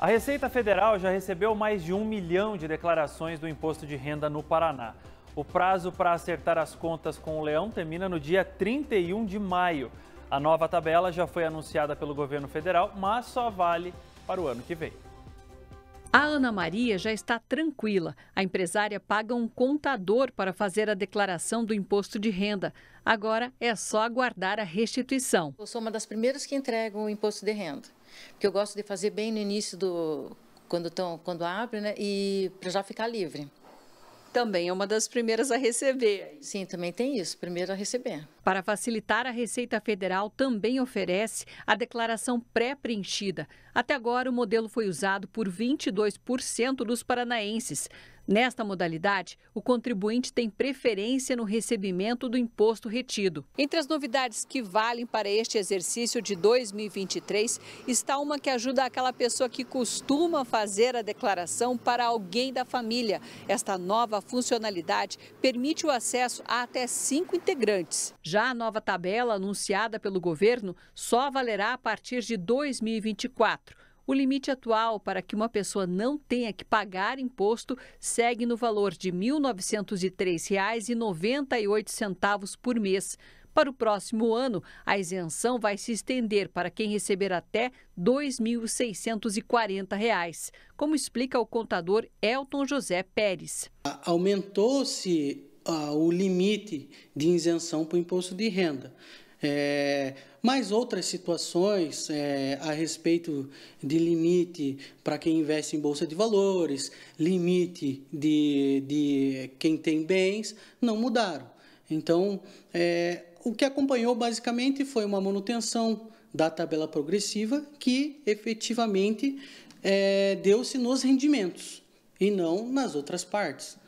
A Receita Federal já recebeu mais de um milhão de declarações do imposto de renda no Paraná. O prazo para acertar as contas com o leão termina no dia 31 de maio. A nova tabela já foi anunciada pelo governo federal, mas só vale para o ano que vem. A Ana Maria já está tranquila. A empresária paga um contador para fazer a declaração do imposto de renda. Agora é só aguardar a restituição. Eu sou uma das primeiras que entregam o imposto de renda, porque eu gosto de fazer bem no início do quando tão, quando abre, né, e para já ficar livre também é uma das primeiras a receber. Sim, também tem isso, primeiro a receber. Para facilitar, a Receita Federal também oferece a declaração pré-preenchida. Até agora, o modelo foi usado por 22% dos paranaenses. Nesta modalidade, o contribuinte tem preferência no recebimento do imposto retido. Entre as novidades que valem para este exercício de 2023 está uma que ajuda aquela pessoa que costuma fazer a declaração para alguém da família. Esta nova funcionalidade permite o acesso a até cinco integrantes. Já a nova tabela anunciada pelo governo só valerá a partir de 2024. O limite atual para que uma pessoa não tenha que pagar imposto segue no valor de R$ 1.903,98 por mês. Para o próximo ano, a isenção vai se estender para quem receber até R$ 2.640, como explica o contador Elton José Pérez. Aumentou-se uh, o limite de isenção para o imposto de renda. É, mas outras situações é, a respeito de limite para quem investe em bolsa de valores, limite de, de quem tem bens, não mudaram. Então, é, o que acompanhou basicamente foi uma manutenção da tabela progressiva que efetivamente é, deu-se nos rendimentos e não nas outras partes.